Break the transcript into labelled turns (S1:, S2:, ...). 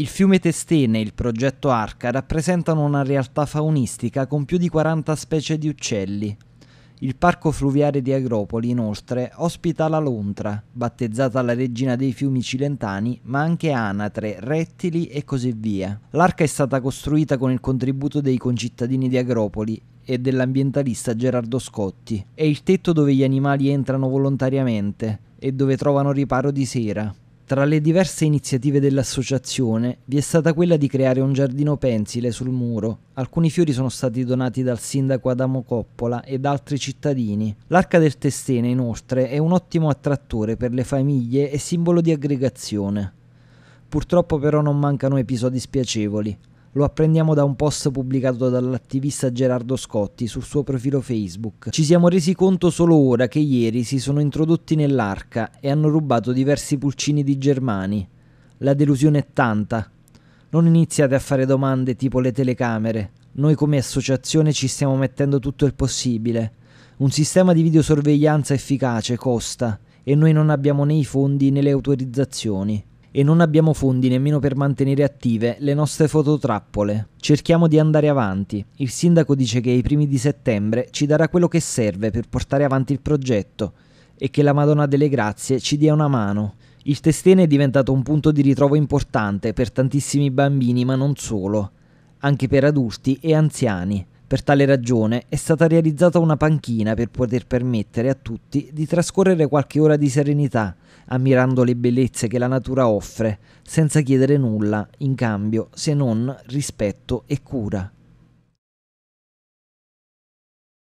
S1: Il fiume Testene e il progetto Arca rappresentano una realtà faunistica con più di 40 specie di uccelli. Il parco fluviale di Agropoli, inoltre, ospita la lontra, battezzata la regina dei fiumi cilentani, ma anche anatre, rettili e così via. L'arca è stata costruita con il contributo dei concittadini di Agropoli e dell'ambientalista Gerardo Scotti. È il tetto dove gli animali entrano volontariamente e dove trovano riparo di sera. Tra le diverse iniziative dell'associazione vi è stata quella di creare un giardino pensile sul muro. Alcuni fiori sono stati donati dal sindaco Adamo Coppola ed altri cittadini. L'arca del Testene, inoltre, è un ottimo attrattore per le famiglie e simbolo di aggregazione. Purtroppo però non mancano episodi spiacevoli. Lo apprendiamo da un post pubblicato dall'attivista Gerardo Scotti sul suo profilo Facebook. Ci siamo resi conto solo ora che ieri si sono introdotti nell'arca e hanno rubato diversi pulcini di Germani. La delusione è tanta. Non iniziate a fare domande tipo le telecamere. Noi come associazione ci stiamo mettendo tutto il possibile. Un sistema di videosorveglianza efficace costa e noi non abbiamo né i fondi né le autorizzazioni e non abbiamo fondi nemmeno per mantenere attive le nostre fototrappole. Cerchiamo di andare avanti. Il sindaco dice che ai primi di settembre ci darà quello che serve per portare avanti il progetto e che la Madonna delle Grazie ci dia una mano. Il testene è diventato un punto di ritrovo importante per tantissimi bambini, ma non solo, anche per adulti e anziani. Per tale ragione è stata realizzata una panchina per poter permettere a tutti di trascorrere qualche ora di serenità, ammirando le bellezze che la natura offre, senza chiedere nulla in cambio se non rispetto e cura.